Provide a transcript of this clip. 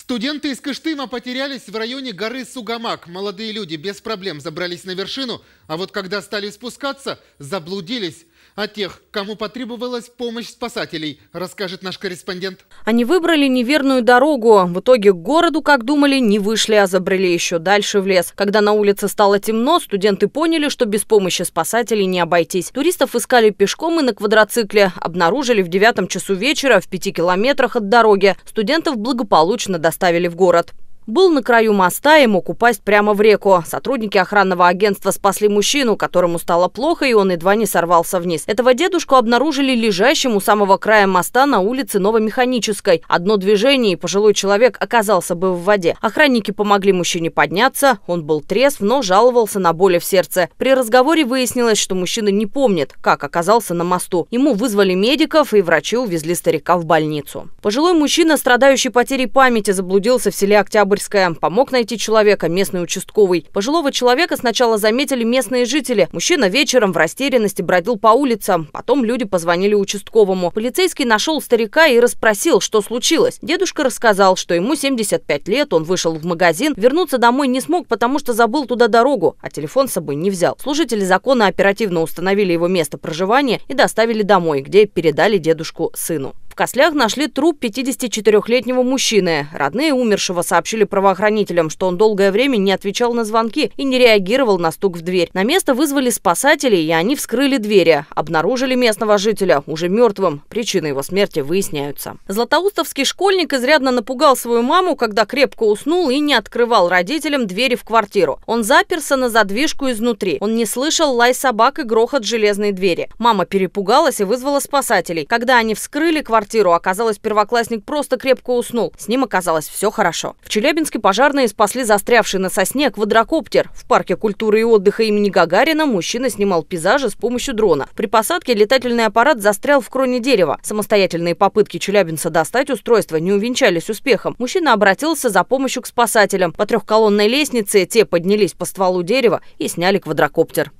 Студенты из Кыштыма потерялись в районе горы Сугамак. Молодые люди без проблем забрались на вершину, а вот когда стали спускаться, заблудились о тех, кому потребовалась помощь спасателей, расскажет наш корреспондент. Они выбрали неверную дорогу. В итоге к городу, как думали, не вышли, а забрели еще дальше в лес. Когда на улице стало темно, студенты поняли, что без помощи спасателей не обойтись. Туристов искали пешком и на квадроцикле. Обнаружили в девятом часу вечера в пяти километрах от дороги. Студентов благополучно доставили в город был на краю моста и мог упасть прямо в реку. Сотрудники охранного агентства спасли мужчину, которому стало плохо, и он едва не сорвался вниз. Этого дедушку обнаружили лежащим у самого края моста на улице Новомеханической. Одно движение, и пожилой человек оказался бы в воде. Охранники помогли мужчине подняться. Он был трезв, но жаловался на боли в сердце. При разговоре выяснилось, что мужчина не помнит, как оказался на мосту. Ему вызвали медиков, и врачи увезли старика в больницу. Пожилой мужчина, страдающий потерей памяти, заблудился в селе Октябрь Октябрьская. Помог найти человека местный участковый. Пожилого человека сначала заметили местные жители. Мужчина вечером в растерянности бродил по улицам. Потом люди позвонили участковому. Полицейский нашел старика и расспросил, что случилось. Дедушка рассказал, что ему 75 лет, он вышел в магазин, вернуться домой не смог, потому что забыл туда дорогу, а телефон с собой не взял. Служители закона оперативно установили его место проживания и доставили домой, где передали дедушку сыну. Кослях нашли труп 54-летнего мужчины. Родные умершего сообщили правоохранителям, что он долгое время не отвечал на звонки и не реагировал на стук в дверь. На место вызвали спасателей, и они вскрыли двери. Обнаружили местного жителя, уже мертвым. Причины его смерти выясняются. Златоустовский школьник изрядно напугал свою маму, когда крепко уснул и не открывал родителям двери в квартиру. Он заперся на задвижку изнутри. Он не слышал лай собак и грохот железной двери. Мама перепугалась и вызвала спасателей. Когда они вскрыли квартиру, квартиру. Оказалось, первоклассник просто крепко уснул. С ним оказалось все хорошо. В Челябинске пожарные спасли застрявший на сосне квадрокоптер. В парке культуры и отдыха имени Гагарина мужчина снимал пейзажи с помощью дрона. При посадке летательный аппарат застрял в кроне дерева. Самостоятельные попытки челябинца достать устройство не увенчались успехом. Мужчина обратился за помощью к спасателям. По трехколонной лестнице те поднялись по стволу дерева и сняли квадрокоптер.